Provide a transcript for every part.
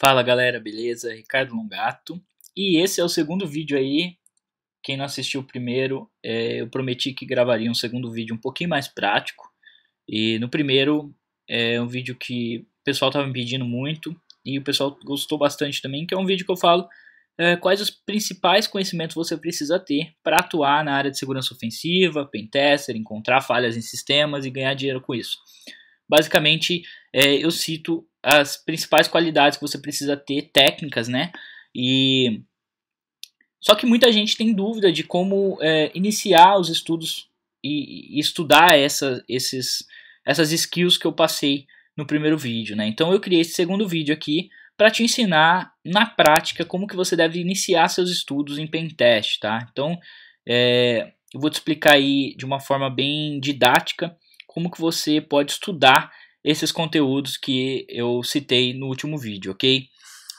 Fala galera, beleza? Ricardo Longato. E esse é o segundo vídeo aí. Quem não assistiu o primeiro, é, eu prometi que gravaria um segundo vídeo um pouquinho mais prático. E no primeiro é um vídeo que o pessoal estava me pedindo muito e o pessoal gostou bastante também, que é um vídeo que eu falo é, quais os principais conhecimentos você precisa ter para atuar na área de segurança ofensiva, pentester, encontrar falhas em sistemas e ganhar dinheiro com isso. Basicamente, é, eu cito as principais qualidades que você precisa ter, técnicas, né? E só que muita gente tem dúvida de como é, iniciar os estudos e, e estudar essa, esses, essas skills que eu passei no primeiro vídeo, né? Então eu criei esse segundo vídeo aqui para te ensinar na prática como que você deve iniciar seus estudos em pentest, tá? Então é, eu vou te explicar aí de uma forma bem didática como que você pode estudar esses conteúdos que eu citei no último vídeo, ok?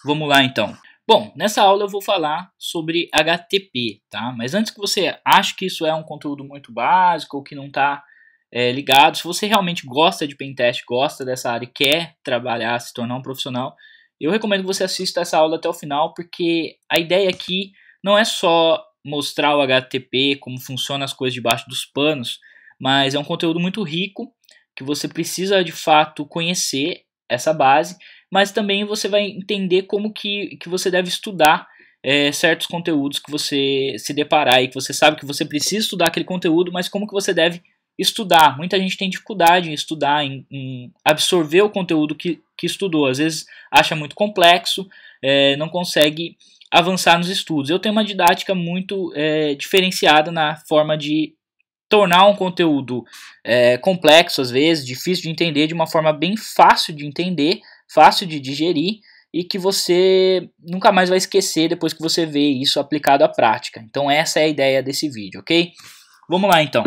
Vamos lá então. Bom, nessa aula eu vou falar sobre HTTP, tá? Mas antes que você ache que isso é um conteúdo muito básico ou que não está é, ligado, se você realmente gosta de pentest, gosta dessa área e quer trabalhar, se tornar um profissional, eu recomendo que você assista essa aula até o final, porque a ideia aqui não é só mostrar o HTTP, como funcionam as coisas debaixo dos panos, mas é um conteúdo muito rico que você precisa de fato conhecer essa base, mas também você vai entender como que, que você deve estudar é, certos conteúdos que você se deparar e que você sabe que você precisa estudar aquele conteúdo, mas como que você deve estudar. Muita gente tem dificuldade em estudar, em, em absorver o conteúdo que, que estudou. Às vezes acha muito complexo, é, não consegue avançar nos estudos. Eu tenho uma didática muito é, diferenciada na forma de tornar um conteúdo é, complexo, às vezes, difícil de entender, de uma forma bem fácil de entender, fácil de digerir e que você nunca mais vai esquecer depois que você vê isso aplicado à prática. Então, essa é a ideia desse vídeo, ok? Vamos lá então.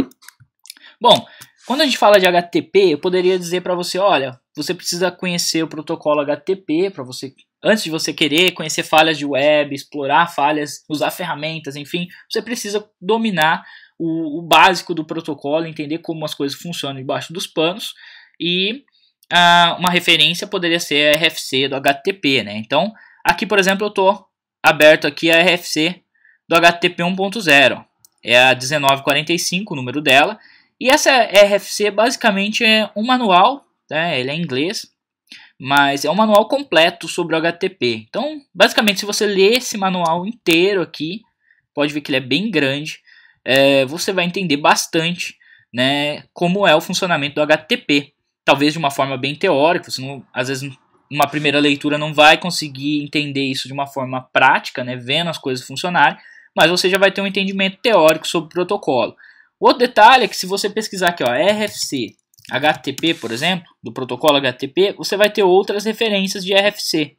Bom, quando a gente fala de HTTP, eu poderia dizer para você, olha, você precisa conhecer o protocolo HTTP para você antes de você querer conhecer falhas de web, explorar falhas, usar ferramentas, enfim, você precisa dominar o, o básico do protocolo, entender como as coisas funcionam debaixo dos panos e ah, uma referência poderia ser a RFC do HTTP, né? Então, aqui, por exemplo, eu estou aberto aqui a RFC do HTTP 1.0, é a 1945, o número dela, e essa RFC basicamente é um manual, né? ele é em inglês, mas é um manual completo sobre o HTTP. Então, basicamente, se você ler esse manual inteiro aqui, pode ver que ele é bem grande, é, você vai entender bastante né, como é o funcionamento do HTTP. Talvez de uma forma bem teórica, você não, às vezes uma primeira leitura não vai conseguir entender isso de uma forma prática, né, vendo as coisas funcionarem, mas você já vai ter um entendimento teórico sobre o protocolo. Outro detalhe é que se você pesquisar aqui, ó, RFC, HTTP, por exemplo, do protocolo HTTP, você vai ter outras referências de RFC.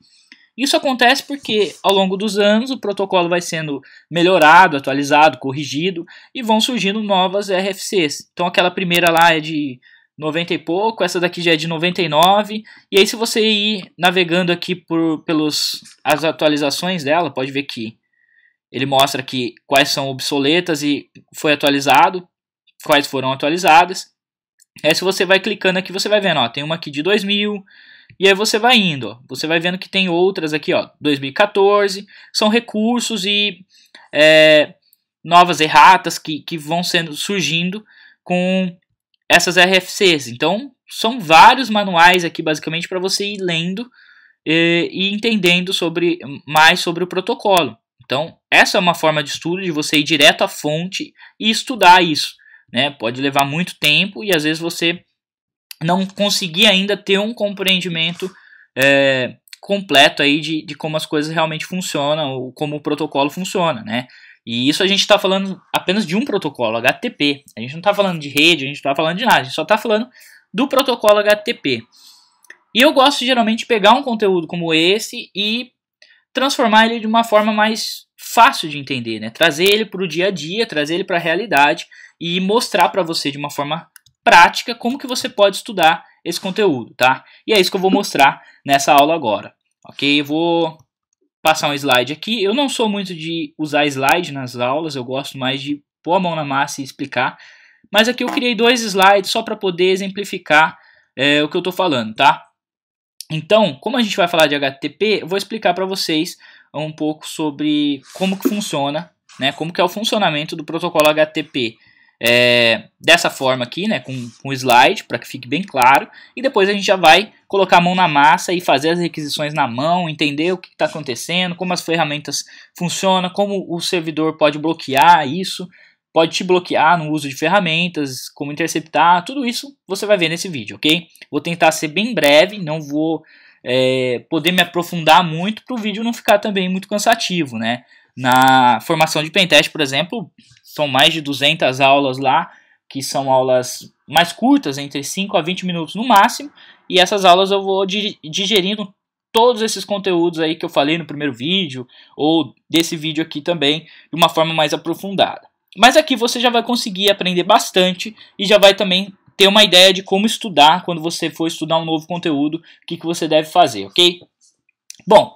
Isso acontece porque, ao longo dos anos, o protocolo vai sendo melhorado, atualizado, corrigido e vão surgindo novas RFCs. Então, aquela primeira lá é de 90 e pouco, essa daqui já é de 99. E aí, se você ir navegando aqui por pelos as atualizações dela, pode ver que ele mostra aqui quais são obsoletas e foi atualizado, quais foram atualizadas. Aí, é, se você vai clicando aqui, você vai vendo, ó, tem uma aqui de 2000, e aí você vai indo, ó. você vai vendo que tem outras aqui, ó, 2014, são recursos e é, novas erratas que, que vão sendo surgindo com essas RFCs. Então, são vários manuais aqui, basicamente, para você ir lendo e, é, e entendendo sobre mais sobre o protocolo. Então, essa é uma forma de estudo de você ir direto à fonte e estudar isso. Né? Pode levar muito tempo e às vezes você não consegui ainda ter um compreendimento é, completo aí de, de como as coisas realmente funcionam, ou como o protocolo funciona, né? E isso a gente está falando apenas de um protocolo, HTTP. A gente não está falando de rede, a gente não está falando de nada, a gente só está falando do protocolo HTTP. E eu gosto geralmente de pegar um conteúdo como esse e transformar ele de uma forma mais fácil de entender, né? Trazer ele para o dia a dia, trazer ele para a realidade e mostrar para você de uma forma prática como que você pode estudar esse conteúdo, tá? E é isso que eu vou mostrar nessa aula agora, ok? Eu vou passar um slide aqui. Eu não sou muito de usar slide nas aulas, eu gosto mais de pôr a mão na massa e explicar. Mas aqui eu criei dois slides só para poder exemplificar é, o que eu estou falando, tá? Então, como a gente vai falar de HTTP, eu vou explicar para vocês um pouco sobre como que funciona, né? Como que é o funcionamento do protocolo HTTP é, dessa forma aqui, né, com o slide, para que fique bem claro. E depois a gente já vai colocar a mão na massa e fazer as requisições na mão, entender o que está acontecendo, como as ferramentas funcionam, como o servidor pode bloquear isso, pode te bloquear no uso de ferramentas, como interceptar, tudo isso você vai ver nesse vídeo, ok? Vou tentar ser bem breve, não vou é, poder me aprofundar muito para o vídeo não ficar também muito cansativo, né? Na formação de pentest, por exemplo, são mais de 200 aulas lá, que são aulas mais curtas, entre 5 a 20 minutos no máximo, e essas aulas eu vou digerindo todos esses conteúdos aí que eu falei no primeiro vídeo, ou desse vídeo aqui também, de uma forma mais aprofundada. Mas aqui você já vai conseguir aprender bastante e já vai também ter uma ideia de como estudar quando você for estudar um novo conteúdo, o que, que você deve fazer, ok? Bom,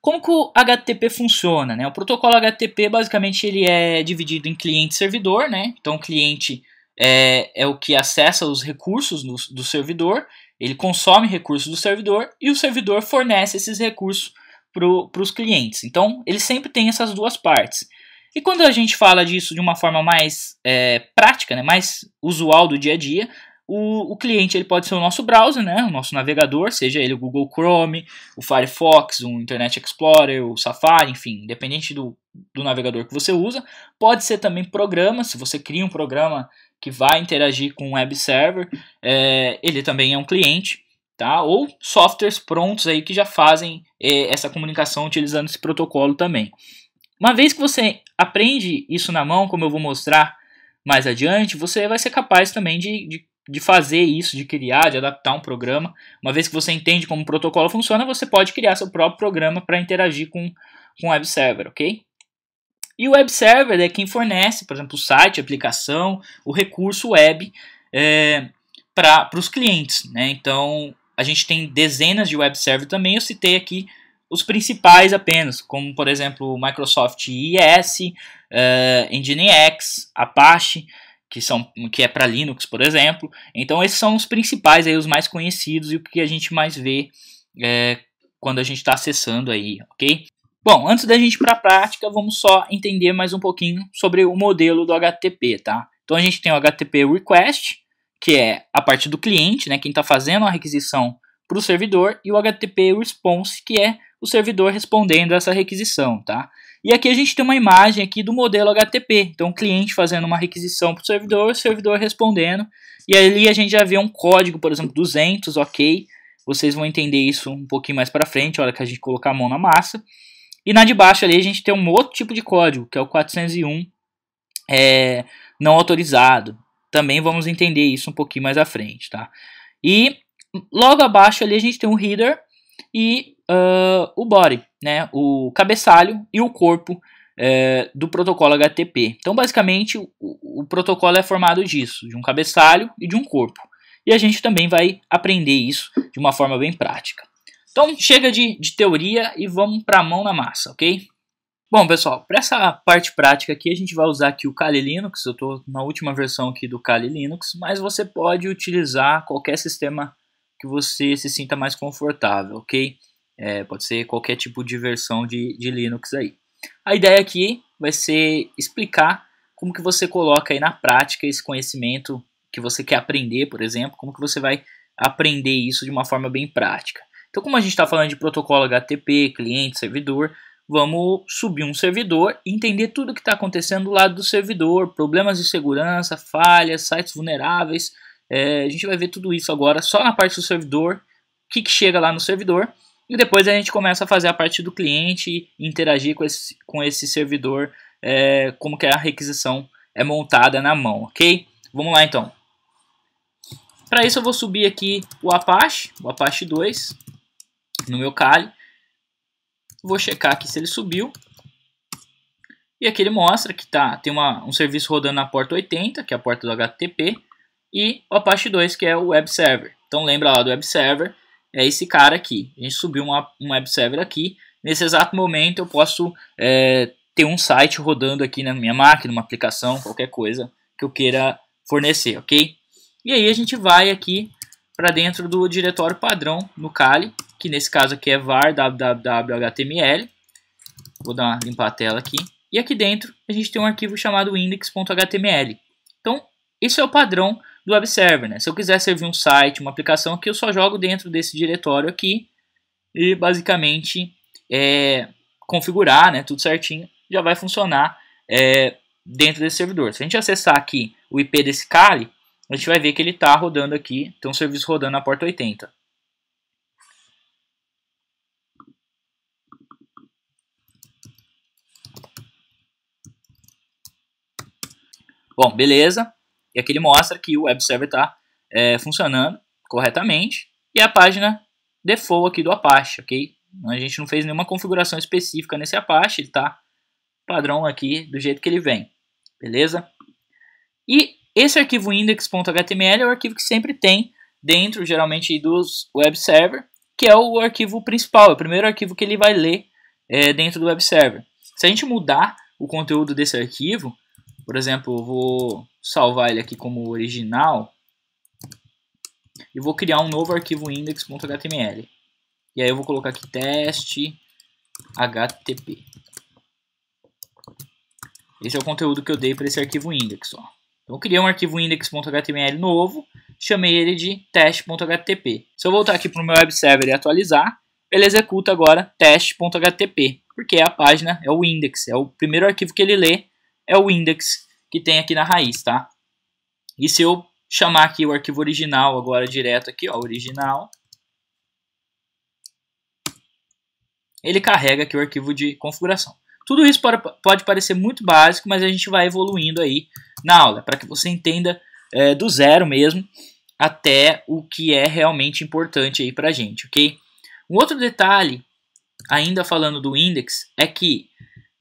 como que o HTTP funciona? Né? O protocolo HTTP basicamente ele é dividido em cliente e servidor, né? Então o cliente é, é o que acessa os recursos do, do, servidor, ele consome recursos do servidor e o servidor fornece esses recursos para os clientes. Então ele sempre tem essas duas partes. E quando a gente fala disso de uma forma mais é, prática, né, mais usual do dia a dia, o, o cliente ele pode ser o nosso browser, né, o nosso navegador, seja ele o Google Chrome, o Firefox, o Internet Explorer, o Safari, enfim, independente do, do navegador que você usa. Pode ser também programa, se você cria um programa que vai interagir com o web server, é, ele também é um cliente. Tá? Ou softwares prontos aí que já fazem é, essa comunicação utilizando esse protocolo também. Uma vez que você aprende isso na mão, como eu vou mostrar mais adiante, você vai ser capaz também de, de de fazer isso, de criar, de adaptar um programa. Uma vez que você entende como o protocolo funciona, você pode criar seu próprio programa para interagir com, com o web server, ok? E o web server é quem fornece, por exemplo, o site, a aplicação, o recurso web é, para os clientes. Né? Então, a gente tem dezenas de web server também. Eu citei aqui os principais apenas, como por exemplo Microsoft IIS, uh, é, Nginx, Apache que, são, que é para Linux, por exemplo. Então esses são os principais, aí, os mais conhecidos e o que a gente mais vê é, quando a gente está acessando aí, ok? Bom, antes da gente ir para a prática, vamos só entender mais um pouquinho sobre o modelo do HTTP, tá? Então a gente tem o HTTP request, que é a parte do cliente, né, quem está fazendo a requisição para o servidor, e o HTTP response, que é o servidor respondendo essa requisição, tá? E aqui a gente tem uma imagem aqui do modelo HTTP. Então, o cliente fazendo uma requisição para o servidor, o servidor respondendo. E ali a gente já vê um código, por exemplo, 200, ok. Vocês vão entender isso um pouquinho mais para frente, na hora que a gente colocar a mão na massa. E na de baixo ali a gente tem um outro tipo de código, que é o 401 é, não autorizado. Também vamos entender isso um pouquinho mais à frente, tá? E logo abaixo ali a gente tem um header, e uh, o body, né, o cabeçalho e o corpo uh, do protocolo HTTP. Então, basicamente, o, o, protocolo é formado disso, de um cabeçalho e de um corpo. E a gente também vai aprender isso de uma forma bem prática. Então, chega de, de teoria e vamos para a mão na massa, ok? Bom, pessoal, para essa parte prática aqui, a gente vai usar aqui o Kali Linux. Eu estou na última versão aqui do Kali Linux, mas você pode utilizar qualquer sistema que você se sinta mais confortável, ok? É, pode ser qualquer tipo de versão de, de Linux aí. A ideia aqui vai ser explicar como que você coloca aí na prática esse conhecimento que você quer aprender, por exemplo, como que você vai aprender isso de uma forma bem prática. Então, como a gente está falando de protocolo HTTP, cliente, servidor, vamos subir um servidor e entender tudo o que está acontecendo do lado do servidor, problemas de segurança, falhas, sites vulneráveis, é, a gente vai ver tudo isso agora só na parte do servidor, o que, que, chega lá no servidor, e depois a gente começa a fazer a parte do cliente e interagir com esse, com esse servidor, é, como que a requisição é montada na mão, ok? Vamos lá então. Para isso eu vou subir aqui o Apache, o Apache 2, no meu Kali. Vou checar aqui se ele subiu. E aqui ele mostra que tá, tem uma, um serviço rodando na porta 80, que é a porta do HTTP e o Apache 2, que é o web server. Então lembra lá do web server, é esse cara aqui. A gente subiu uma, um web server aqui. Nesse exato momento eu posso é, ter um site rodando aqui na minha máquina, uma aplicação, qualquer coisa que eu queira fornecer, ok? E aí a gente vai aqui para dentro do diretório padrão no Kali, que nesse caso aqui é var www.html. Vou dar uma, limpar a tela aqui. E aqui dentro a gente tem um arquivo chamado index.html. Então, esse é o padrão do web server. Né? Se eu quiser servir um site, uma aplicação aqui, eu só jogo dentro desse diretório aqui e basicamente é, configurar né, tudo certinho, já vai funcionar é, dentro desse servidor. Se a gente acessar aqui o IP desse Kali, a gente vai ver que ele está rodando aqui, tem um serviço rodando na porta 80. Bom, beleza. E aqui ele mostra que o web server está é, funcionando corretamente. E a página default aqui do Apache, ok? A gente não fez nenhuma configuração específica nesse Apache, ele está padrão aqui do jeito que ele vem, beleza? E esse arquivo index.html é o arquivo que sempre tem dentro, geralmente, dos web server, que é o arquivo principal, é o primeiro arquivo que ele vai ler é, dentro do web server. Se a gente mudar o conteúdo desse arquivo, por exemplo, eu vou salvar ele aqui como original e vou criar um novo arquivo index.html. E aí eu vou colocar aqui teste http. Esse é o conteúdo que eu dei para esse arquivo index. Ó. Então eu criei um arquivo index.html novo, chamei ele de teste.http. Se eu voltar aqui para o meu web server e atualizar, ele executa agora teste.http, porque é a página, é o index, é o primeiro arquivo que ele lê é o index que tem aqui na raiz, tá? E se eu chamar aqui o arquivo original agora direto aqui, ó, original, ele carrega aqui o arquivo de configuração. Tudo isso pode parecer muito básico, mas a gente vai evoluindo aí na aula, para que você entenda é, do zero mesmo até o que é realmente importante aí para a gente, ok? Um outro detalhe, ainda falando do index, é que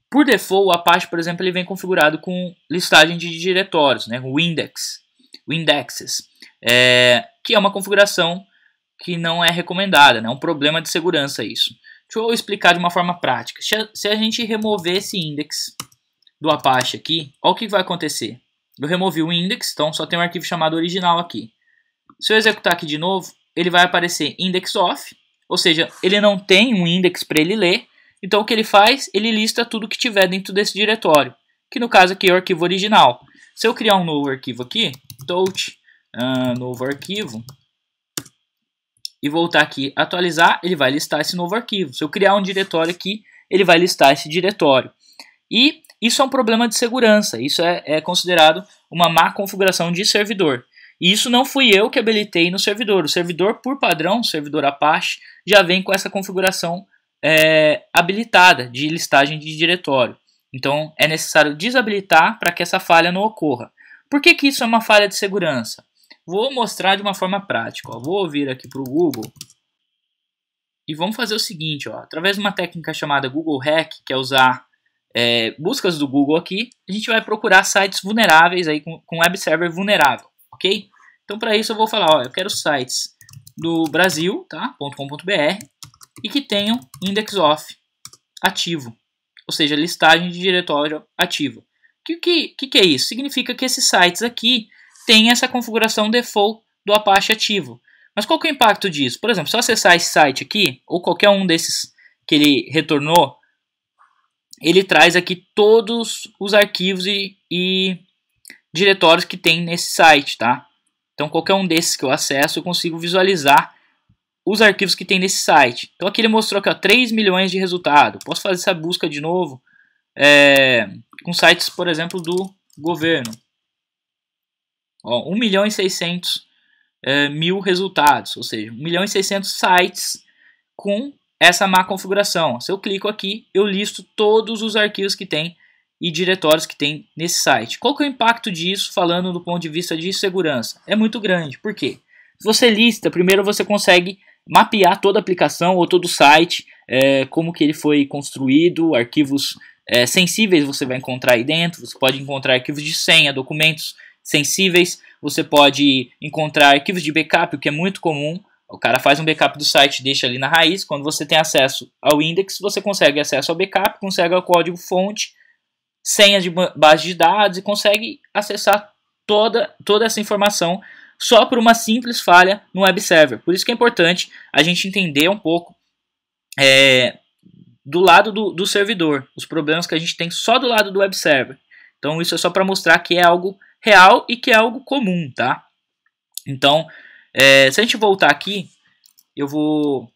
por default, o Apache, por exemplo, ele vem configurado com listagem de diretórios, né, o index, o indexes, é, que é uma configuração que não é recomendada, né? é né, um problema de segurança isso. Deixa eu explicar de uma forma prática. Se a gente remover esse index do Apache aqui, olha o que vai acontecer. Eu removi o index, então só tem um arquivo chamado original aqui. Se eu executar aqui de novo, ele vai aparecer index off, ou seja, ele não tem um index para ele ler, então o que ele faz? Ele lista tudo que tiver dentro desse diretório, que no caso aqui é o arquivo original. Se eu criar um novo arquivo aqui, touch, uh, novo arquivo, e voltar aqui atualizar, ele vai listar esse novo arquivo. Se eu criar um diretório aqui, ele vai listar esse diretório. E isso é um problema de segurança, isso é, é considerado uma má configuração de servidor. E isso não fui eu que habilitei no servidor. O servidor, por padrão, servidor Apache, já vem com essa configuração é, habilitada de listagem de diretório. Então é necessário desabilitar para que essa falha não ocorra. Por que, que isso é uma falha de segurança? Vou mostrar de uma forma prática. Ó. Vou vir aqui para o Google e vamos fazer o seguinte: ó. através de uma técnica chamada Google Hack, que é usar é, buscas do Google aqui, a gente vai procurar sites vulneráveis aí com, com web server vulnerável, ok? Então para isso eu vou falar, ó, eu quero sites do Brasil, tá? .com.br e que tenham index off ativo, ou seja, listagem de diretório ativo. O que, que, que é isso? Significa que esses sites aqui têm essa configuração default do Apache ativo. Mas qual que é o impacto disso? Por exemplo, se eu acessar esse site aqui, ou qualquer um desses que ele retornou, ele traz aqui todos os arquivos e, e diretórios que tem nesse site, tá? Então qualquer um desses que eu acesso, eu consigo visualizar os arquivos que tem nesse site. Então aqui ele mostrou que ó, 3 milhões de resultado. Posso fazer essa busca de novo é, com sites, por exemplo, do governo. Ó, 1 milhão e 600 é, mil resultados, ou seja, 1 milhão e 600 sites com essa má configuração. Se eu clico aqui, eu listo todos os arquivos que tem e diretórios que tem nesse site. Qual que é o impacto disso, falando do ponto de vista de segurança? É muito grande. Por quê? Se você lista, primeiro você consegue mapear toda a aplicação ou todo o site, é, como que ele foi construído, arquivos é, sensíveis você vai encontrar aí dentro, você pode encontrar arquivos de senha, documentos sensíveis, você pode encontrar arquivos de backup, o que é muito comum, o cara faz um backup do site, deixa ali na raiz, quando você tem acesso ao index, você consegue acesso ao backup, consegue ao código fonte, senhas de base de dados e consegue acessar toda, toda essa informação só por uma simples falha no web server. Por isso que é importante a gente entender um pouco é, do lado do, do servidor, os problemas que a gente tem só do lado do web server. Então isso é só para mostrar que é algo real e que é algo comum, tá? Então, é, se a gente voltar aqui, eu vou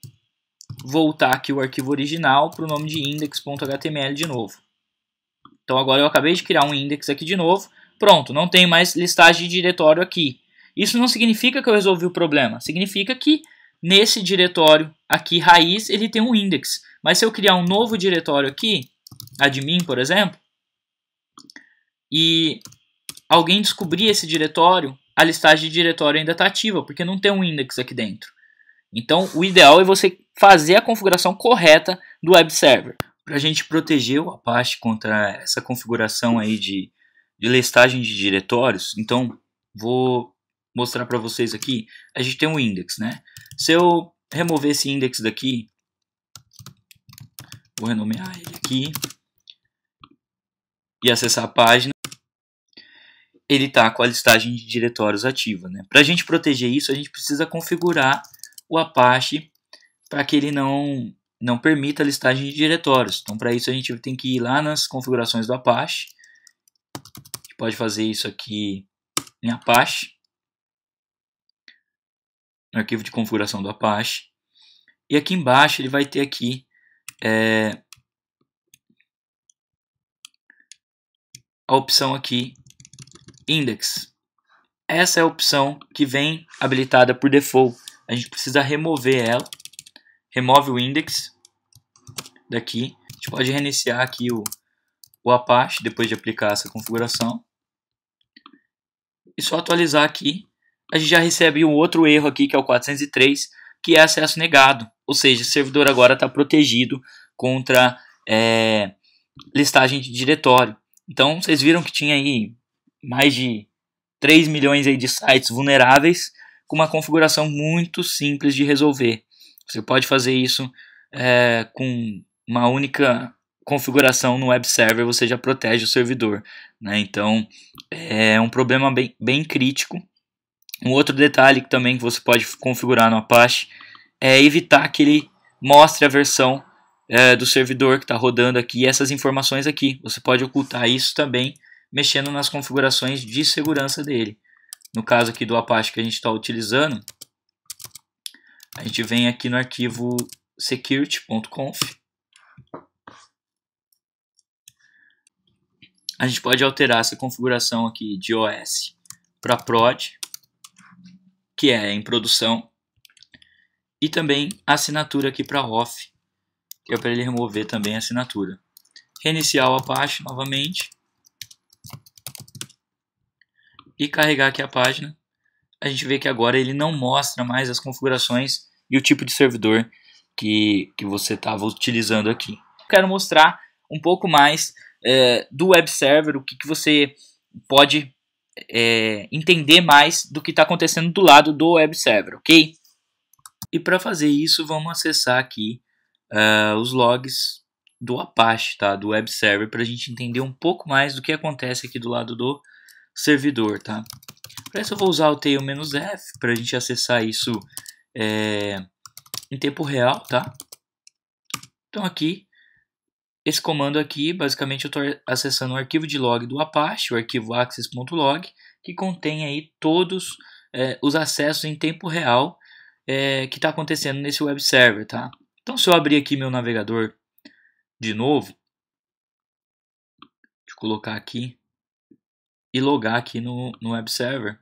voltar aqui o arquivo original para o nome de index.html de novo. Então agora eu acabei de criar um index aqui de novo. Pronto, não tem mais listagem de diretório aqui. Isso não significa que eu resolvi o problema, significa que nesse diretório aqui raiz ele tem um index. Mas se eu criar um novo diretório aqui, admin, por exemplo, e alguém descobrir esse diretório, a listagem de diretório ainda está ativa, porque não tem um index aqui dentro. Então, o ideal é você fazer a configuração correta do web server. Para a gente proteger o Apache contra essa configuração aí de, de listagem de diretórios, então vou mostrar para vocês aqui, a gente tem um index, né? Se eu remover esse index daqui, vou renomear ele aqui e acessar a página, ele está com a listagem de diretórios ativa. Né? Para a gente proteger isso, a gente precisa configurar o Apache para que ele não, não permita a listagem de diretórios. Então, para isso, a gente tem que ir lá nas configurações do Apache. pode fazer isso aqui em Apache no arquivo de configuração do Apache. E aqui embaixo ele vai ter aqui é, a opção aqui index. Essa é a opção que vem habilitada por default. A gente precisa remover ela. Remove o index daqui. A gente pode reiniciar aqui o, o Apache depois de aplicar essa configuração. E só atualizar aqui a gente já recebe um outro erro aqui, que é o 403, que é acesso negado. Ou seja, o servidor agora está protegido contra é, listagem de diretório. Então, vocês viram que tinha aí mais de 3 milhões aí de sites vulneráveis com uma configuração muito simples de resolver. Você pode fazer isso é, com uma única configuração no web server, você já protege o servidor. Né? Então, é um problema bem, bem crítico um outro detalhe também que você pode configurar no Apache é evitar que ele mostre a versão é, do servidor que está rodando aqui essas informações aqui. Você pode ocultar isso também mexendo nas configurações de segurança dele. No caso aqui do Apache que a gente está utilizando, a gente vem aqui no arquivo security.conf. A gente pode alterar essa configuração aqui de OS para prod que é em produção, e também a assinatura aqui para off, que é para ele remover também a assinatura. Reiniciar o Apache novamente e carregar aqui a página. A gente vê que agora ele não mostra mais as configurações e o tipo de servidor que, que você estava utilizando aqui. Quero mostrar um pouco mais é, do web server, o que, que você pode é, entender mais do que está acontecendo do lado do web server, ok? E para fazer isso, vamos acessar aqui uh, os logs do Apache, tá? do web server, para a gente entender um pouco mais do que acontece aqui do lado do servidor. Tá? Para isso, eu vou usar o tail-f para a gente acessar isso é, em tempo real. Tá? Então, aqui esse comando aqui, basicamente, eu estou acessando o arquivo de log do Apache, o arquivo access.log, que contém aí todos é, os acessos em tempo real é, que está acontecendo nesse web server, tá? Então, se eu abrir aqui meu navegador de novo, deixa eu colocar aqui e logar aqui no, no web server.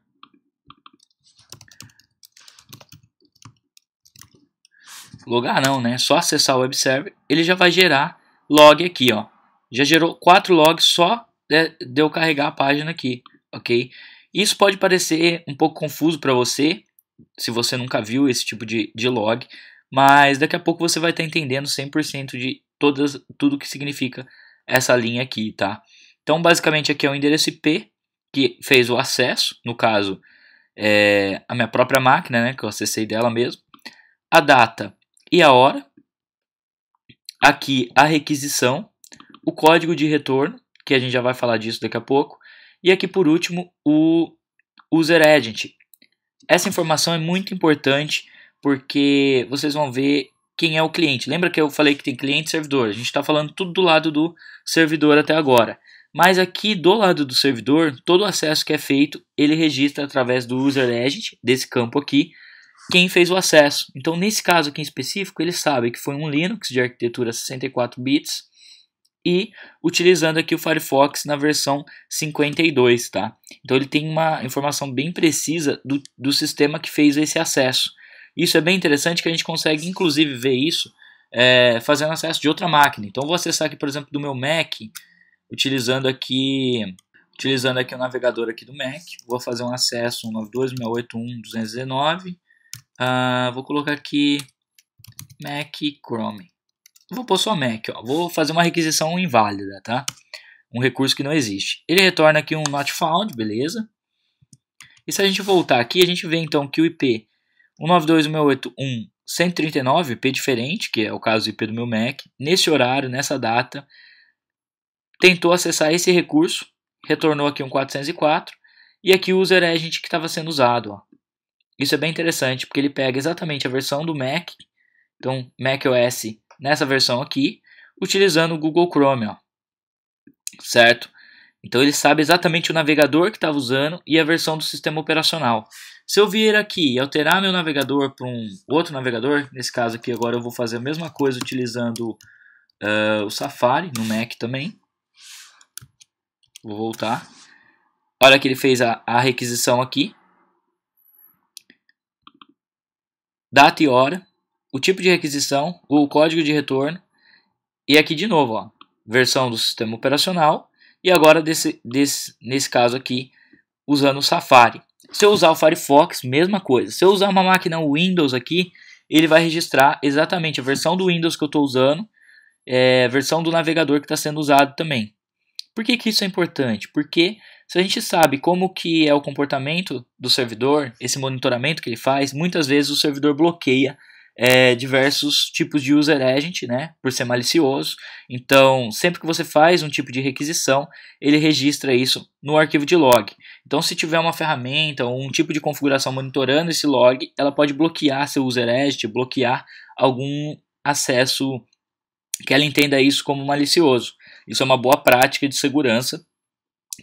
Logar não, né? Só acessar o web server, ele já vai gerar log aqui, ó. Já gerou quatro logs só né, de eu carregar a página aqui, ok? Isso pode parecer um pouco confuso para você, se você nunca viu esse tipo de, de log, mas daqui a pouco você vai estar tá entendendo 100% de todas, tudo que significa essa linha aqui, tá? Então, basicamente, aqui é o endereço IP que fez o acesso, no caso, é, a minha própria máquina, né, que eu acessei dela mesmo, a data e a hora, aqui a requisição, o código de retorno, que a gente já vai falar disso daqui a pouco, e aqui por último o user agent. Essa informação é muito importante porque vocês vão ver quem é o cliente. Lembra que eu falei que tem cliente e servidor? A gente está falando tudo do lado do servidor até agora. Mas aqui do lado do servidor, todo o acesso que é feito, ele registra através do user agent, desse campo aqui, quem fez o acesso. Então, nesse caso aqui em específico, ele sabe que foi um Linux de arquitetura 64 bits e utilizando aqui o Firefox na versão 52, tá? Então ele tem uma informação bem precisa do, do sistema que fez esse acesso. Isso é bem interessante que a gente consegue inclusive ver isso é, fazendo acesso de outra máquina. Então vou acessar aqui, por exemplo, do meu Mac, utilizando aqui utilizando aqui o navegador aqui do Mac, vou fazer um acesso 192.168.1.219 Uh, vou colocar aqui Mac Chrome. Vou pôr só Mac, ó. vou fazer uma requisição inválida, tá? Um recurso que não existe. Ele retorna aqui um not found, beleza? E se a gente voltar aqui, a gente vê então que o IP 192.168.1.139 IP diferente, que é o caso do IP do meu Mac, nesse horário, nessa data, tentou acessar esse recurso, retornou aqui um 404, e aqui o user é a gente que estava sendo usado, ó. Isso é bem interessante, porque ele pega exatamente a versão do Mac, então macOS nessa versão aqui, utilizando o Google Chrome, ó. certo? Então ele sabe exatamente o navegador que estava tá usando e a versão do sistema operacional. Se eu vir aqui e alterar meu navegador para um outro navegador, nesse caso aqui agora eu vou fazer a mesma coisa utilizando uh, o Safari no Mac também. Vou voltar. Olha que ele fez a, a requisição aqui. data e hora, o tipo de requisição, o código de retorno, e aqui de novo, ó, versão do sistema operacional, e agora desse, desse, nesse caso aqui, usando o Safari. Se eu usar o Firefox, mesma coisa. Se eu usar uma máquina Windows aqui, ele vai registrar exatamente a versão do Windows que eu estou usando, é, versão do navegador que está sendo usado também. Por que, que isso é importante? Porque se a gente sabe como que é o comportamento do servidor, esse monitoramento que ele faz, muitas vezes o servidor bloqueia é, diversos tipos de user agent, né, por ser malicioso. Então, sempre que você faz um tipo de requisição, ele registra isso no arquivo de log. Então, se tiver uma ferramenta ou um tipo de configuração monitorando esse log, ela pode bloquear seu user agent, bloquear algum acesso que ela entenda isso como malicioso. Isso é uma boa prática de segurança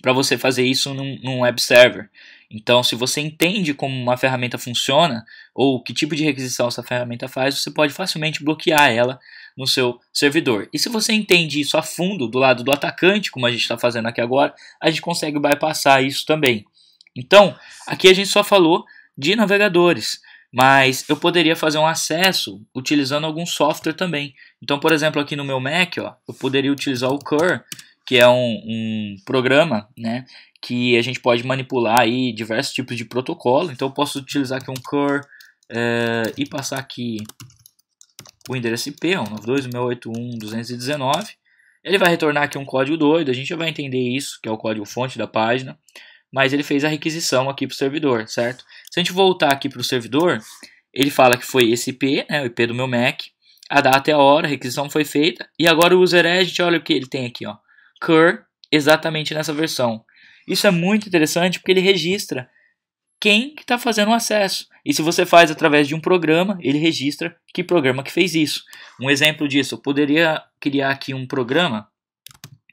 para você fazer isso num, num web server. Então, se você entende como uma ferramenta funciona ou que tipo de requisição essa ferramenta faz, você pode facilmente bloquear ela no seu servidor. E se você entende isso a fundo do lado do atacante, como a gente está fazendo aqui agora, a gente consegue bypassar isso também. Então, aqui a gente só falou de navegadores mas eu poderia fazer um acesso utilizando algum software também. Então, por exemplo, aqui no meu Mac, ó, eu poderia utilizar o Cur, que é um, um programa né, que a gente pode manipular aí diversos tipos de protocolo. Então, eu posso utilizar aqui um Cur é, e passar aqui o endereço IP, 192.168.1.219 Ele vai retornar aqui um código doido, a gente já vai entender isso, que é o código fonte da página, mas ele fez a requisição aqui para o servidor, certo? Se a gente voltar aqui para o servidor, ele fala que foi esse IP, né, o IP do meu Mac, a data e a hora, a requisição foi feita, e agora o user é, edit, olha o que ele tem aqui, ó, cur, exatamente nessa versão. Isso é muito interessante porque ele registra quem que está fazendo o acesso. E se você faz através de um programa, ele registra que programa que fez isso. Um exemplo disso, eu poderia criar aqui um programa,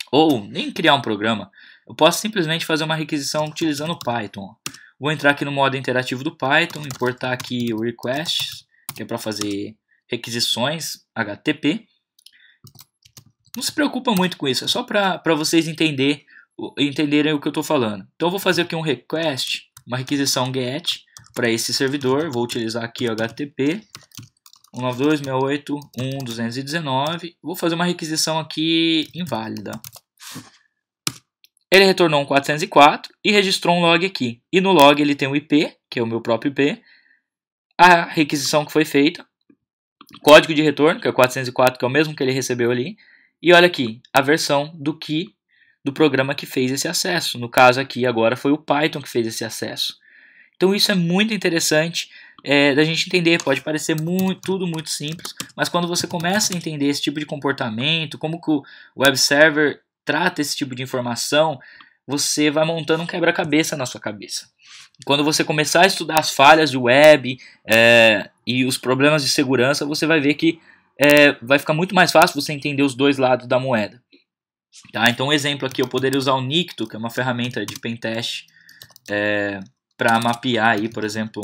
ou nem criar um programa, eu posso simplesmente fazer uma requisição utilizando Python. Ó. Vou entrar aqui no modo interativo do Python, importar aqui o request, que é para fazer requisições HTTP. Não se preocupa muito com isso, é só para vocês entender, entenderem o que eu estou falando. Então eu vou fazer aqui um request, uma requisição get para esse servidor. Vou utilizar aqui o HTTP 192.168.1.219. Vou fazer uma requisição aqui inválida. Ele retornou um 404 e registrou um log aqui. E no log ele tem o IP, que é o meu próprio IP, a requisição que foi feita, código de retorno, que é 404, que é o mesmo que ele recebeu ali, e olha aqui, a versão do que do programa que fez esse acesso. No caso aqui agora foi o Python que fez esse acesso. Então isso é muito interessante é, da gente entender. Pode parecer muito, tudo muito simples, mas quando você começa a entender esse tipo de comportamento, como que o web server trata esse tipo de informação, você vai montando um quebra-cabeça na sua cabeça. Quando você começar a estudar as falhas de web é, e os problemas de segurança, você vai ver que é, vai ficar muito mais fácil você entender os dois lados da moeda. Tá? Então, um exemplo aqui, eu poderia usar o Nikto, que é uma ferramenta de pentest, é, para mapear, aí, por exemplo,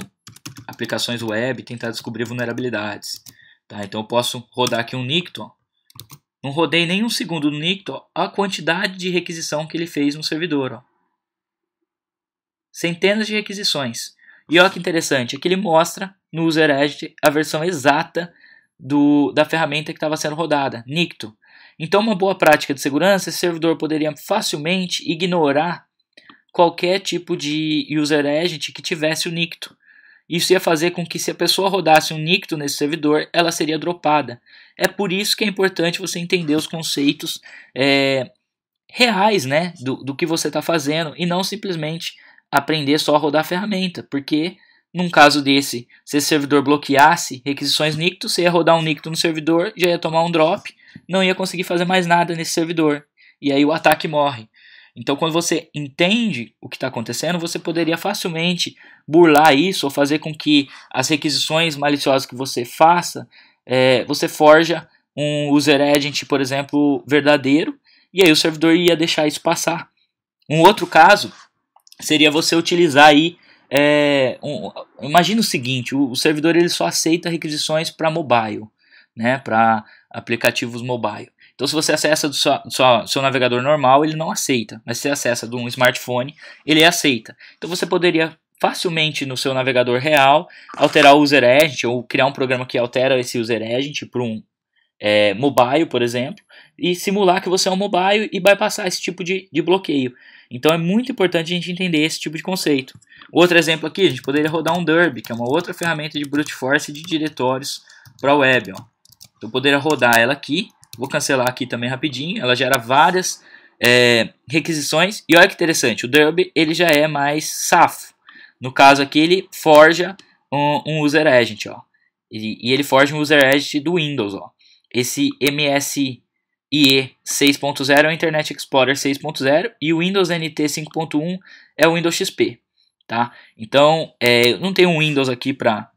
aplicações web e tentar descobrir vulnerabilidades. Tá? Então, eu posso rodar aqui um Nikto, não rodei nem um segundo no Nicto a quantidade de requisição que ele fez no servidor. Ó. Centenas de requisições. E olha que interessante, aqui ele mostra no user edit a versão exata do, da ferramenta que estava sendo rodada, Nicto. Então, uma boa prática de segurança, esse servidor poderia facilmente ignorar qualquer tipo de user agent que tivesse o Nicto. Isso ia fazer com que se a pessoa rodasse um Nicto nesse servidor, ela seria dropada. É por isso que é importante você entender os conceitos é, reais né, do, do que você está fazendo e não simplesmente aprender só a rodar a ferramenta, porque num caso desse, se esse servidor bloqueasse requisições nicto, você ia rodar um nicto no servidor, já ia tomar um drop, não ia conseguir fazer mais nada nesse servidor. E aí o ataque morre. Então, quando você entende o que está acontecendo, você poderia facilmente burlar isso ou fazer com que as requisições maliciosas que você faça é, você forja um user agent, por exemplo, verdadeiro, e aí o servidor ia deixar isso passar. Um outro caso seria você utilizar aí é, um, imagina o seguinte, o, o, servidor ele só aceita requisições para mobile, né, para aplicativos mobile. Então, se você acessa do, sua, sua, seu navegador normal, ele não aceita, mas se você acessa de um smartphone, ele aceita. Então, você poderia facilmente no seu navegador real, alterar o user agent ou criar um programa que altera esse user agent para um é, mobile, por exemplo, e simular que você é um mobile e bypassar esse tipo de, de bloqueio. Então é muito importante a gente entender esse tipo de conceito. Outro exemplo aqui, a gente poderia rodar um Derby, que é uma outra ferramenta de brute force de diretórios para web. Ó. Então, eu poderia rodar ela aqui, vou cancelar aqui também rapidinho, ela gera várias é, requisições, e olha que interessante, o Derby ele já é mais SAF, no caso aqui, ele forja um, um user agent, ó. e ele forja um user agent do Windows, ó. Esse MSIE 6.0 é o Internet Explorer 6.0 e o Windows NT 5.1 é o Windows XP, tá? Então, é, não tem um Windows aqui para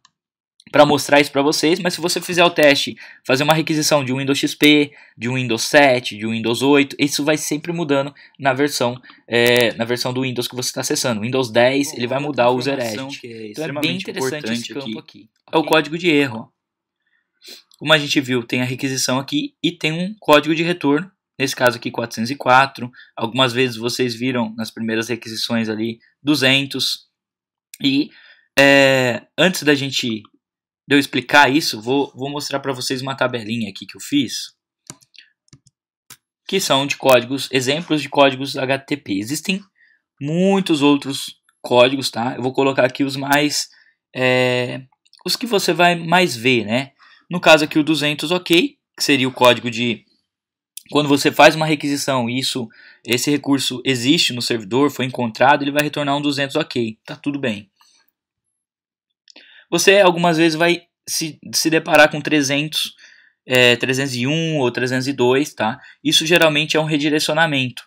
para mostrar isso para vocês, mas se você fizer o teste, fazer uma requisição de um Windows XP, de um Windows 7, de um Windows 8, isso vai sempre mudando na versão é, na versão do Windows que você está acessando. Windows 10 ele vai mudar o user edit. É então é bem interessante esse campo aqui. aqui. É o código de erro. Como a gente viu, tem a requisição aqui e tem um código de retorno nesse caso aqui 404. Algumas vezes vocês viram nas primeiras requisições ali 200. E é, antes da gente de eu explicar isso, vou, vou mostrar para vocês uma tabelinha aqui que eu fiz, que são de códigos, exemplos de códigos HTTP. Existem muitos outros códigos, tá? Eu vou colocar aqui os mais, é, os que você vai mais ver, né? No caso aqui o 200 OK, que seria o código de quando você faz uma requisição, isso, esse recurso existe no servidor, foi encontrado, ele vai retornar um 200 OK, tá tudo bem você algumas vezes vai se, se deparar com 300, é, 301 ou 302, tá? Isso geralmente é um redirecionamento.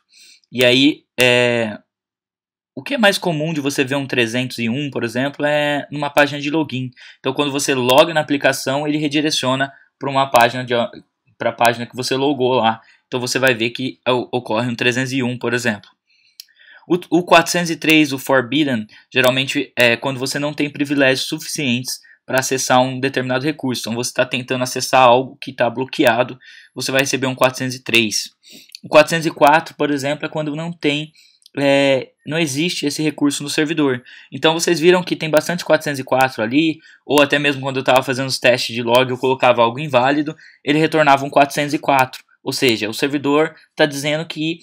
E aí, é, o que é mais comum de você ver um 301, por exemplo, é numa página de login. Então, quando você loga na aplicação, ele redireciona para uma página para a página que você logou lá. Então, você vai ver que ocorre um 301, por exemplo. O, o 403, o Forbidden, geralmente é quando você não tem privilégios suficientes para acessar um determinado recurso. Então você está tentando acessar algo que está bloqueado, você vai receber um 403. O 404, por exemplo, é quando não tem é, não existe esse recurso no servidor. Então vocês viram que tem bastante 404 ali, ou até mesmo quando eu estava fazendo os testes de log, eu colocava algo inválido, ele retornava um 404. Ou seja, o servidor está dizendo que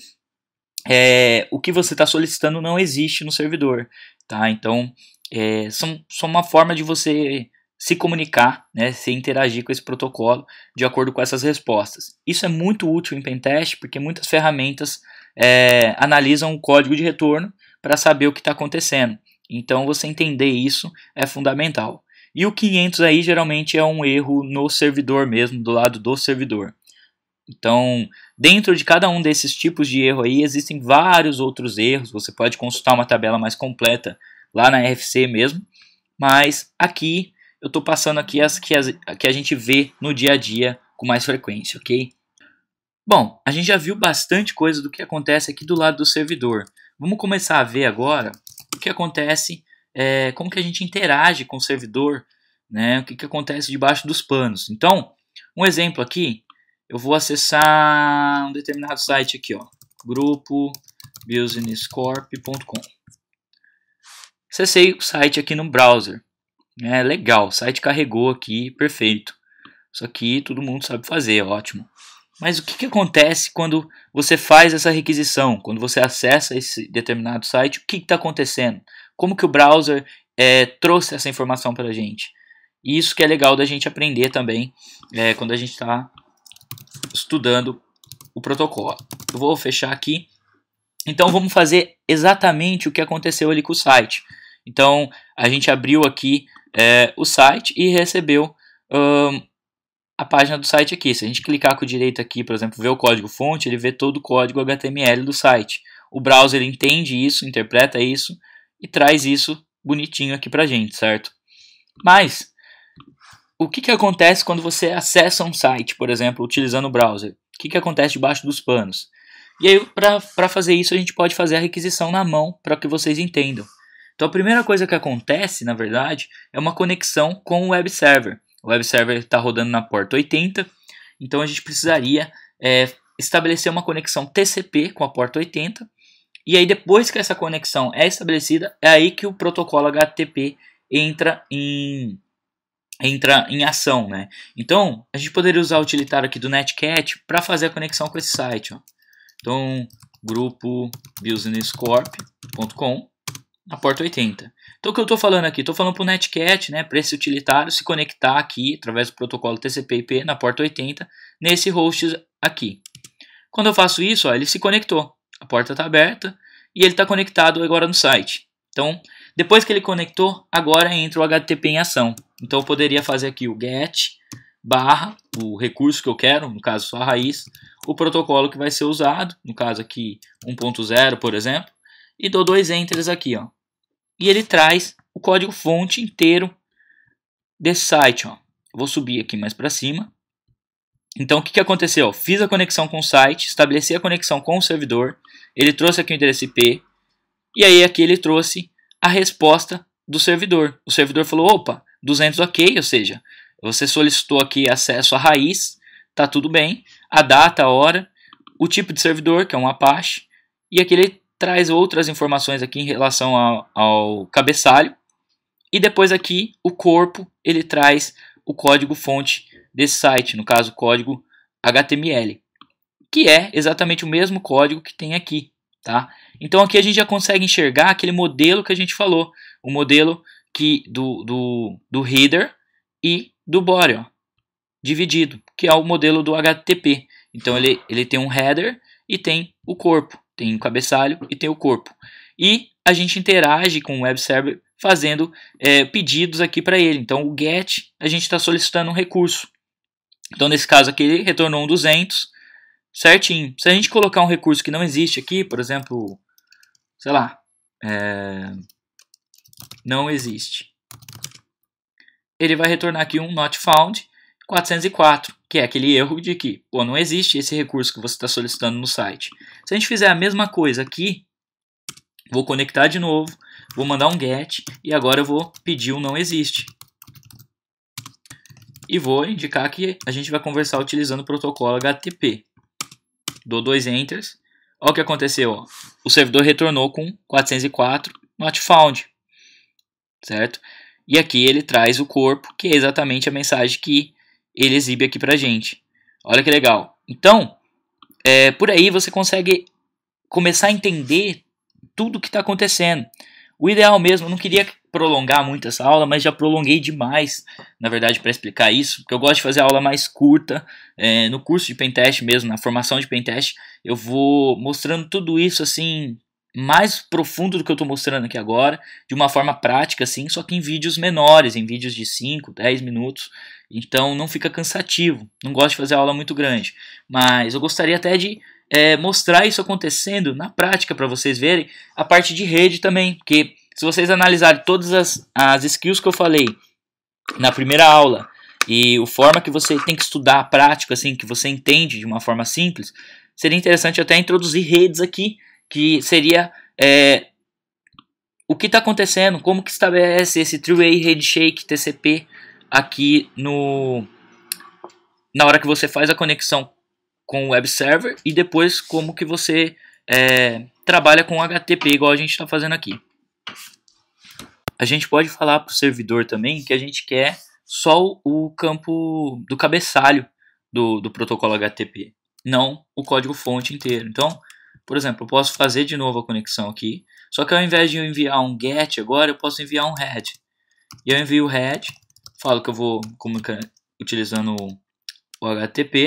é, o que você está solicitando não existe no servidor, tá? Então, é, são, são uma forma de você se comunicar, né, se interagir com esse protocolo de acordo com essas respostas. Isso é muito útil em pentest porque muitas ferramentas é, analisam o código de retorno para saber o que está acontecendo. Então, você entender isso é fundamental. E o 500 aí geralmente é um erro no servidor mesmo, do lado do servidor. Então, Dentro de cada um desses tipos de erro aí existem vários outros erros. Você pode consultar uma tabela mais completa lá na RFC mesmo. Mas aqui eu estou passando aqui as que, as que a gente vê no dia a dia com mais frequência, ok? Bom, a gente já viu bastante coisa do que acontece aqui do lado do servidor. Vamos começar a ver agora o que acontece, é, como que a gente interage com o servidor, né? O que, que acontece debaixo dos panos. Então, um exemplo aqui, eu vou acessar um determinado site aqui, ó, grupo businesscorp.com. Acessei o site aqui no browser. É legal, o site carregou aqui, perfeito. Isso aqui todo mundo sabe fazer, ótimo. Mas o que, que acontece quando você faz essa requisição? Quando você acessa esse determinado site, o que está acontecendo? Como que o browser é, trouxe essa informação para a gente? E isso que é legal da gente aprender também é, quando a gente está estudando o protocolo. Eu vou fechar aqui. Então vamos fazer exatamente o que aconteceu ali com o site. Então a gente abriu aqui é, o site e recebeu um, a página do site aqui. Se a gente clicar com o direito aqui, por exemplo, ver o código fonte, ele vê todo o código HTML do site. O browser entende isso, interpreta isso e traz isso bonitinho aqui para gente, certo? Mas o que, que acontece quando você acessa um site, por exemplo, utilizando o browser? O que, que acontece debaixo dos panos? E aí, para fazer isso, a gente pode fazer a requisição na mão para que vocês entendam. Então, a primeira coisa que acontece, na verdade, é uma conexão com o web server. O web server está rodando na porta 80, então a gente precisaria é, estabelecer uma conexão TCP com a porta 80. E aí, depois que essa conexão é estabelecida, é aí que o protocolo HTTP entra em, entra em ação, né? Então, a gente poderia usar o utilitário aqui do Netcat para fazer a conexão com esse site. Ó. Então, grupo businesscorp.com na porta 80. Então, o que eu estou falando aqui? Estou falando para o Netcat, né, para esse utilitário se conectar aqui através do protocolo TCP/IP na porta 80 nesse host aqui. Quando eu faço isso, ó, ele se conectou. A porta está aberta e ele está conectado agora no site. Então, depois que ele conectou, agora entra o HTTP em ação. Então eu poderia fazer aqui o GET barra o recurso que eu quero, no caso só a raiz, o protocolo que vai ser usado, no caso aqui 1.0, por exemplo, e dou dois enters aqui, ó. E ele traz o código fonte inteiro desse site, ó. Vou subir aqui mais para cima. Então o que, que aconteceu? Fiz a conexão com o site, estabeleci a conexão com o servidor, ele trouxe aqui o endereço IP, e aí aqui ele trouxe a resposta do servidor. O servidor falou: opa, 200 ok, ou seja, você solicitou aqui acesso à raiz, tá tudo bem, a data, a hora, o tipo de servidor, que é um Apache, e aqui ele traz outras informações aqui em relação ao, ao cabeçalho, e depois aqui o corpo, ele traz o código fonte desse site, no caso o código HTML, que é exatamente o mesmo código que tem aqui. Tá? Então aqui a gente já consegue enxergar aquele modelo que a gente falou, o modelo que do, do, do header e do body, ó, dividido, que é o modelo do HTTP. Então ele, ele tem um header e tem o corpo, tem o cabeçalho e tem o corpo. E a gente interage com o web server fazendo é, pedidos aqui para ele. Então o GET a gente está solicitando um recurso. Então nesse caso aqui ele retornou um 200 certinho. Se a gente colocar um recurso que não existe aqui, por exemplo, sei lá, é, não existe. Ele vai retornar aqui um not found 404, que é aquele erro de que pô, não existe esse recurso que você está solicitando no site. Se a gente fizer a mesma coisa aqui, vou conectar de novo, vou mandar um get e agora eu vou pedir um não existe. E vou indicar que a gente vai conversar utilizando o protocolo HTTP dou dois enters. Olha o que aconteceu. Ó. O servidor retornou com 404 not found. Certo? E aqui ele traz o corpo, que é exatamente a mensagem que ele exibe aqui pra gente. Olha que legal. Então, é, por aí você consegue começar a entender tudo o que está acontecendo. O ideal mesmo, eu não queria prolongar muito essa aula, mas já prolonguei demais, na verdade, para explicar isso, porque eu gosto de fazer a aula mais curta. É, no curso de pentest mesmo, na formação de pentest, eu vou mostrando tudo isso assim mais profundo do que eu estou mostrando aqui agora, de uma forma prática, assim, só que em vídeos menores, em vídeos de 5, 10 minutos. Então não fica cansativo. Não gosto de fazer aula muito grande. Mas eu gostaria até de é, mostrar isso acontecendo na prática para vocês verem a parte de rede também, porque se vocês analisarem todas as, as skills que eu falei na primeira aula e o forma que você tem que estudar prática assim, que você entende de uma forma simples, seria interessante até introduzir redes aqui, que seria é, o que está acontecendo, como que estabelece esse three-way head TCP aqui no na hora que você faz a conexão com o web server e depois como que você é, trabalha com HTTP igual a gente está fazendo aqui a gente pode falar para o servidor também que a gente quer só o campo do cabeçalho do, do protocolo HTTP, não o código-fonte inteiro. Então, por exemplo, eu posso fazer de novo a conexão aqui, só que ao invés de eu enviar um GET agora, eu posso enviar um HEAD. E eu envio o HEAD, falo que eu vou comunicar utilizando o HTTP,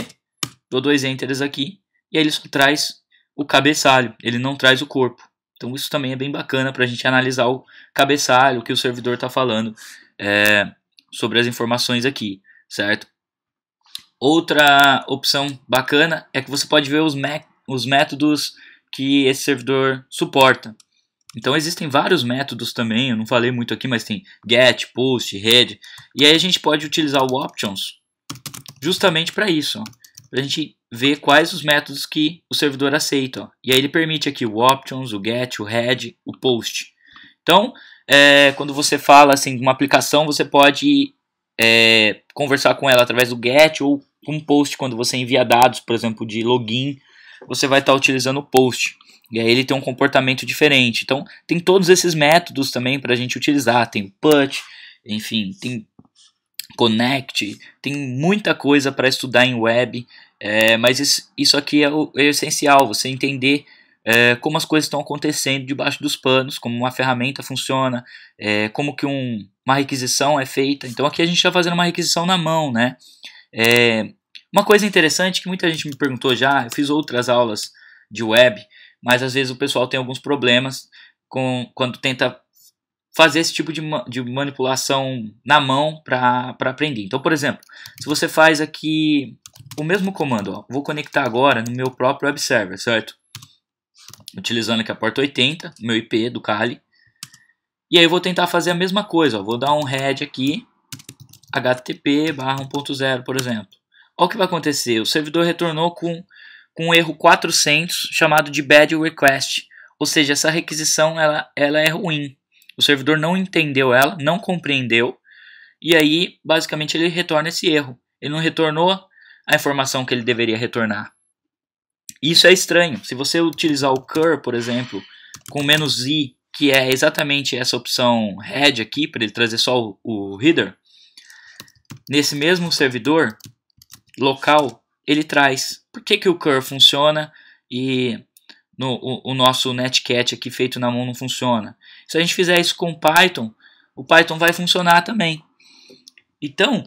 dou dois enters aqui, e aí ele só traz o cabeçalho, ele não traz o corpo. Então isso também é bem bacana para a gente analisar o cabeçalho, que o servidor está falando é, sobre as informações aqui, certo? Outra opção bacana é que você pode ver os, os métodos que esse servidor suporta. Então existem vários métodos também, eu não falei muito aqui, mas tem get, post, head. E aí a gente pode utilizar o options justamente para isso. Ó a gente ver quais os métodos que o servidor aceita. Ó. E aí ele permite aqui o options, o get, o head, o post. Então, é, quando você fala assim uma aplicação, você pode é, conversar com ela através do get ou um post quando você envia dados, por exemplo, de login, você vai estar tá utilizando o post. E aí ele tem um comportamento diferente. Então, tem todos esses métodos também para a gente utilizar. Tem put, enfim, tem connect, tem muita coisa para estudar em web é, mas isso, aqui é, o, é essencial, você entender é, como as coisas estão acontecendo debaixo dos panos, como uma ferramenta funciona, é, como que um, uma requisição é feita. Então aqui a gente está fazendo uma requisição na mão, né? É, uma coisa interessante que muita gente me perguntou já, eu fiz outras aulas de web, mas às vezes o pessoal tem alguns problemas com quando tenta fazer esse tipo de, de manipulação na mão para aprender. Então, por exemplo, se você faz aqui o mesmo comando. Ó. Vou conectar agora no meu próprio web server, certo? Utilizando aqui a porta 80, meu IP do Kali. E aí eu vou tentar fazer a mesma coisa. Ó. Vou dar um head aqui, HTTP 1.0, por exemplo. Olha o que vai acontecer. O servidor retornou com, com um erro 400, chamado de bad request. Ou seja, essa requisição ela, ela é ruim. O servidor não entendeu ela, não compreendeu. E aí, basicamente, ele retorna esse erro. Ele não retornou a informação que ele deveria retornar. Isso é estranho. Se você utilizar o cur, por exemplo, com menos "-i", que é exatamente essa opção head aqui, para ele trazer só o, o header, nesse mesmo servidor local, ele traz. Por que, que o cur funciona e no, o, o, nosso netcat aqui feito na mão não funciona. Se a gente fizer isso com Python, o Python vai funcionar também. Então,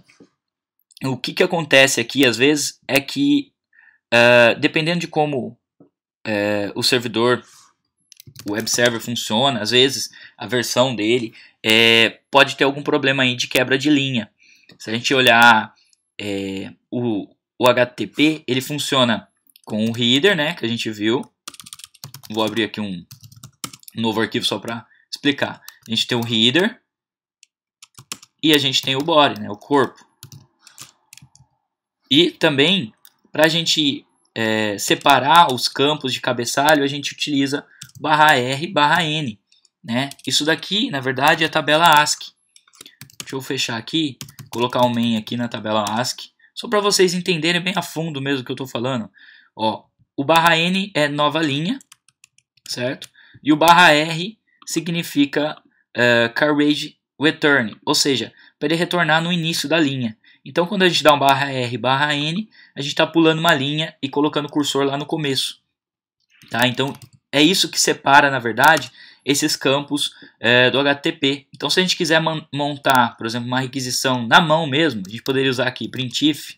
o que, que acontece aqui às vezes é que, uh, dependendo de como uh, o servidor, o web server funciona, às vezes a versão dele eh, pode ter algum problema aí de quebra de linha. Se a gente olhar o, o HTTP, ele funciona com o reader né, que a gente viu. Vou abrir aqui um novo arquivo só para explicar. A gente tem o reader e a gente tem o body, né, o corpo. E também, para a gente é, separar os campos de cabeçalho, a gente utiliza barra R barra N. Né? Isso daqui, na verdade, é a tabela ASCII. Deixa eu fechar aqui, colocar o main aqui na tabela ASCII, só para vocês entenderem bem a fundo mesmo o que eu estou falando. Ó, o barra N é nova linha, certo? E o barra R significa uh, é, carriage return, ou seja, para ele retornar no início da linha. Então, quando a gente dá um barra R barra N, a gente está pulando uma linha e colocando o cursor lá no começo. Tá? Então, é isso que separa, na verdade, esses campos é, do HTTP. Então, se a gente quiser montar, por exemplo, uma requisição na mão mesmo, a gente poderia usar aqui printf,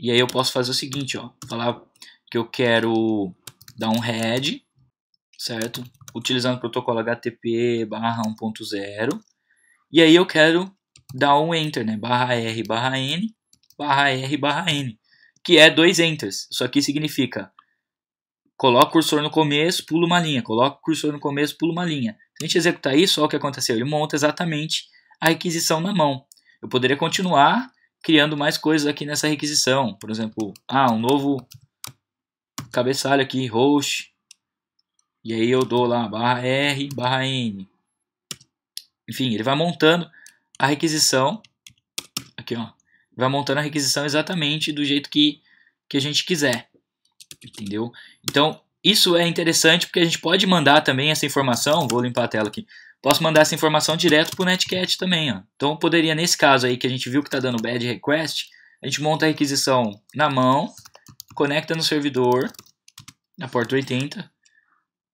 e aí eu posso fazer o seguinte, ó, falar que eu quero dar um head, certo? Utilizando o protocolo HTTP barra 1.0, e aí eu quero dá um enter, né? Barra R, barra N, barra R, barra N. Que é dois enters. Isso aqui significa coloca o cursor no começo, pula uma linha. Coloca o cursor no começo, pula uma linha. Se a gente executar isso, olha o que aconteceu. Ele monta exatamente a requisição na mão. Eu poderia continuar criando mais coisas aqui nessa requisição. Por exemplo, ah, um novo cabeçalho aqui, host. E aí eu dou lá barra R, barra N. Enfim, ele vai montando a requisição, aqui ó, vai montando a requisição exatamente do jeito que, que a gente quiser, entendeu? Então, isso é interessante porque a gente pode mandar também essa informação, vou limpar a tela aqui, posso mandar essa informação direto para o Netcat também. Ó. Então eu poderia, nesse caso aí que a gente viu que está dando bad request, a gente monta a requisição na mão, conecta no servidor, na porta 80,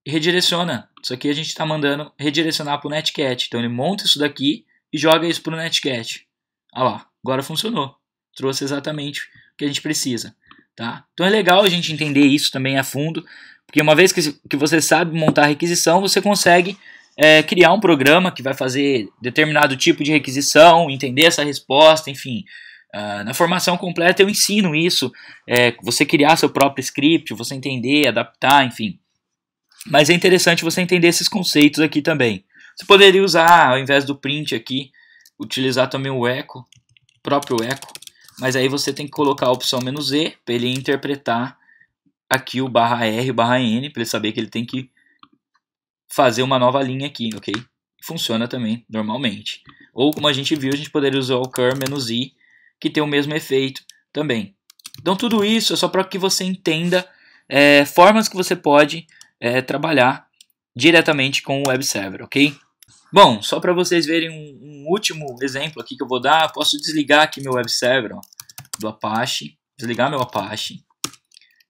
e redireciona. Isso aqui a gente está mandando redirecionar para o Netcat. Então ele monta isso daqui e joga isso para o Netcat. Olha lá, agora funcionou. Trouxe exatamente o que a gente precisa. Tá? Então é legal a gente entender isso também a fundo, porque uma vez que, que você sabe montar a requisição, você consegue é, criar um programa que vai fazer determinado tipo de requisição, entender essa resposta, enfim. Uh, na formação completa eu ensino isso, é, você criar seu próprio script, você entender, adaptar, enfim. Mas é interessante você entender esses conceitos aqui também. Você poderia usar, ao invés do print aqui, utilizar também o echo, próprio echo. Mas aí você tem que colocar a opção "-e", para ele interpretar aqui o barra "-r", barra "-n", para ele saber que ele tem que fazer uma nova linha aqui, ok? Funciona também, normalmente. Ou, como a gente viu, a gente poderia usar o cur "-i", que tem o mesmo efeito também. Então, tudo isso é só para que você entenda é, formas que você pode é, trabalhar diretamente com o web server, ok? Bom, só para vocês verem um, um, último exemplo aqui que eu vou dar, posso desligar aqui meu web server ó, do Apache, desligar meu Apache.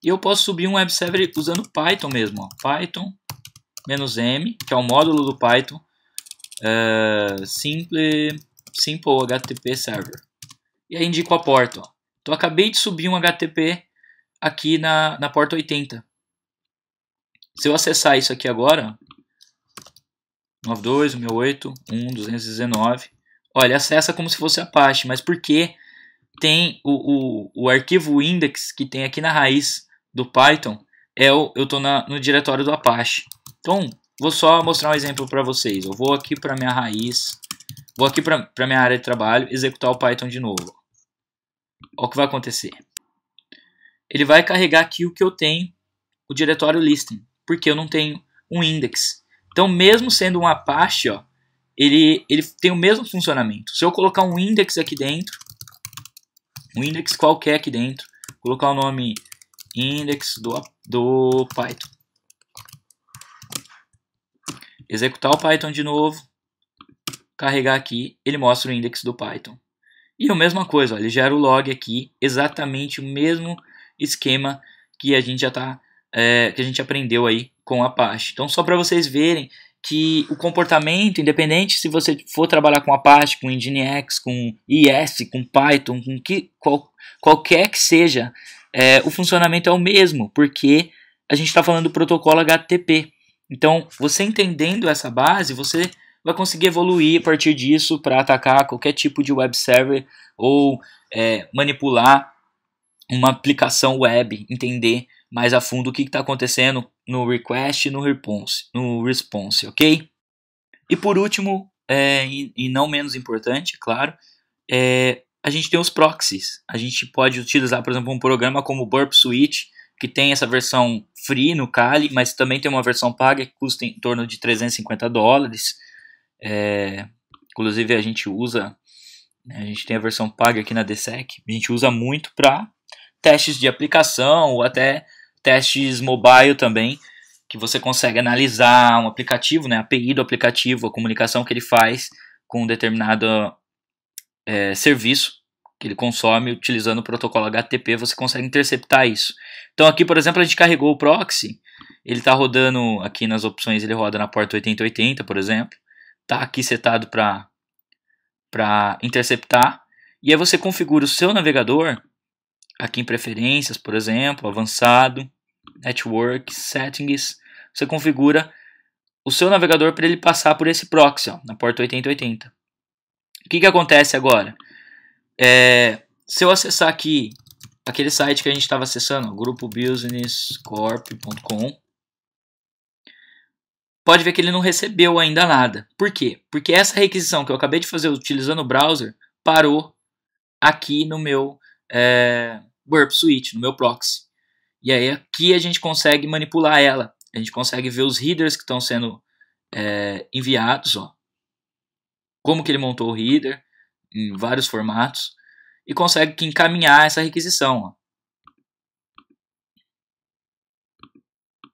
E eu posso subir um web server usando Python mesmo, ó, Python -m, que é o módulo do Python, uh, simple, simple HTTP server. E aí indico a porta. Então acabei de subir um HTTP aqui na, na porta 80. Se eu acessar isso aqui agora, 9.2.1.8.1.219. Olha, acessa como se fosse Apache, mas porque tem o, o, o arquivo index que tem aqui na raiz do Python, é o, eu estou no diretório do Apache. Então, vou só mostrar um exemplo para vocês. Eu vou aqui para minha raiz, vou aqui para a minha área de trabalho, executar o Python de novo. Olha o que vai acontecer. Ele vai carregar aqui o que eu tenho, o diretório listing, porque eu não tenho um index. Então, mesmo sendo um Apache, ó, ele, ele tem o mesmo funcionamento. Se eu colocar um index aqui dentro, um index qualquer aqui dentro, colocar o nome index do, do Python. Executar o Python de novo, carregar aqui, ele mostra o index do Python. E a mesma coisa, ó, ele gera o log aqui, exatamente o mesmo esquema que a gente já está é, que a gente aprendeu aí com a Apache. Então, só para vocês verem que o comportamento, independente se você for trabalhar com Apache, com Nginx, com ES, com Python, com que, qual, qualquer que seja, é, o funcionamento é o mesmo, porque a gente está falando do protocolo HTTP. Então, você entendendo essa base, você vai conseguir evoluir a partir disso para atacar qualquer tipo de web server ou é, manipular uma aplicação web, entender mais a fundo o que está acontecendo no request e no response, no response, ok? E por último, é, e, e, não menos importante, claro, é, a gente tem os proxies. A gente pode utilizar, por exemplo, um programa como o Burp Suite, que tem essa versão free no Kali, mas também tem uma versão paga que custa em torno de 350 dólares. É, inclusive a gente usa, né, a gente tem a versão paga aqui na DSEC, a gente usa muito para testes de aplicação ou até testes mobile também, que você consegue analisar um aplicativo, né, a API do aplicativo, a comunicação que ele faz com um determinado é, serviço que ele consome utilizando o protocolo HTTP, você consegue interceptar isso. Então aqui, por exemplo, a gente carregou o proxy, ele está rodando aqui nas opções, ele roda na porta 8080, por exemplo, está aqui setado para interceptar, e aí você configura o seu navegador Aqui em preferências, por exemplo, avançado, network, settings, você configura o seu navegador para ele passar por esse proxy, ó, na porta 8080. O que, que acontece agora? É, se eu acessar aqui aquele site que a gente estava acessando, grupobusinesscorp.com, pode ver que ele não recebeu ainda nada. Por quê? Porque essa requisição que eu acabei de fazer utilizando o browser parou aqui no meu é, burp switch, no meu proxy. E aí aqui a gente consegue manipular ela. A gente consegue ver os headers que estão sendo é, enviados, ó. como que ele montou o header, em vários formatos, e consegue encaminhar essa requisição. Ó.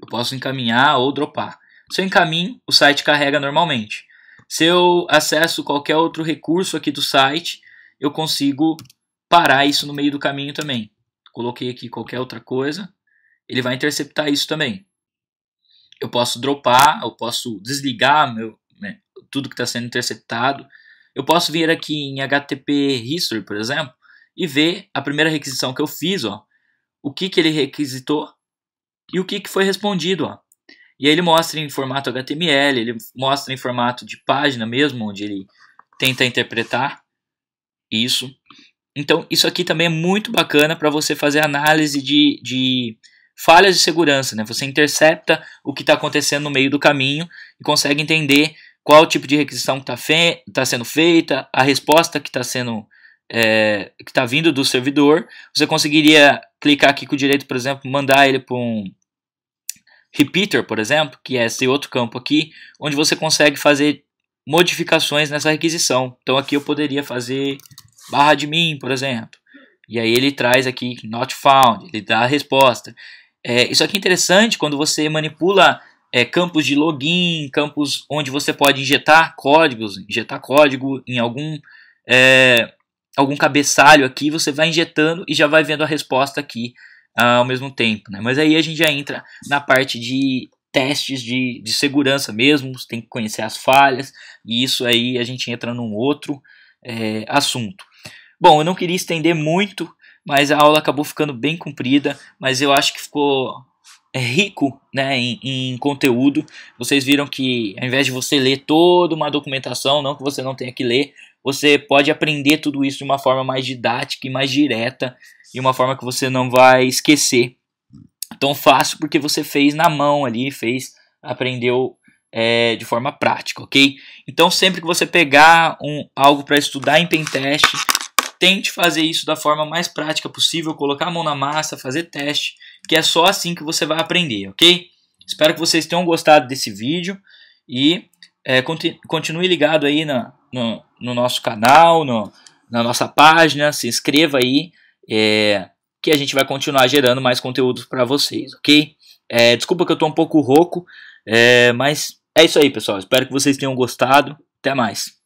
Eu posso encaminhar ou dropar. Se eu encaminho, o site carrega normalmente. Se eu acesso qualquer outro recurso aqui do site, eu consigo parar isso no meio do caminho também. Coloquei aqui qualquer outra coisa, ele vai interceptar isso também. Eu posso dropar, eu posso desligar meu, né, tudo que está sendo interceptado. Eu posso vir aqui em HTTP History, por exemplo, e ver a primeira requisição que eu fiz, ó, o que, que ele requisitou e o que, que foi respondido. Ó. E aí ele mostra em formato HTML, ele mostra em formato de página mesmo, onde ele tenta interpretar isso. Então, isso aqui também é muito bacana para você fazer análise de, de falhas de segurança. Né? Você intercepta o que está acontecendo no meio do caminho e consegue entender qual tipo de requisição está fe tá sendo feita, a resposta que está sendo é, que está vindo do servidor. Você conseguiria clicar aqui com o direito, por exemplo, mandar ele para um repeater, por exemplo, que é esse outro campo aqui, onde você consegue fazer modificações nessa requisição. Então aqui eu poderia fazer barra de mim, por exemplo. E aí ele traz aqui not found, ele dá a resposta. É, isso aqui é interessante quando você manipula é, campos de login, campos onde você pode injetar códigos, injetar código em algum, é, algum cabeçalho aqui, você vai injetando e já vai vendo a resposta aqui ah, ao mesmo tempo. Né? Mas aí a gente já entra na parte de testes de, de segurança mesmo, tem que conhecer as falhas, e isso aí a gente entra num outro é, assunto. Bom, eu não queria estender muito, mas a aula acabou ficando bem comprida, mas eu acho que ficou é, rico né, em, em, conteúdo. Vocês viram que ao invés de você ler toda uma documentação, não que você não tenha que ler, você pode aprender tudo isso de uma forma mais didática e mais direta, e uma forma que você não vai esquecer. Tão fácil porque você fez na mão ali, fez, aprendeu é, de forma prática, ok? Então sempre que você pegar um, algo para estudar em pentest, Tente fazer isso da forma mais prática possível, colocar a mão na massa, fazer teste, que é só assim que você vai aprender, ok? Espero que vocês tenham gostado desse vídeo e é, continue ligado aí na, no, no nosso canal, no, na nossa página, se inscreva aí, é, que a gente vai continuar gerando mais conteúdos para vocês, ok? É, desculpa que eu estou um pouco rouco, é, mas é isso aí, pessoal. Espero que vocês tenham gostado. Até mais.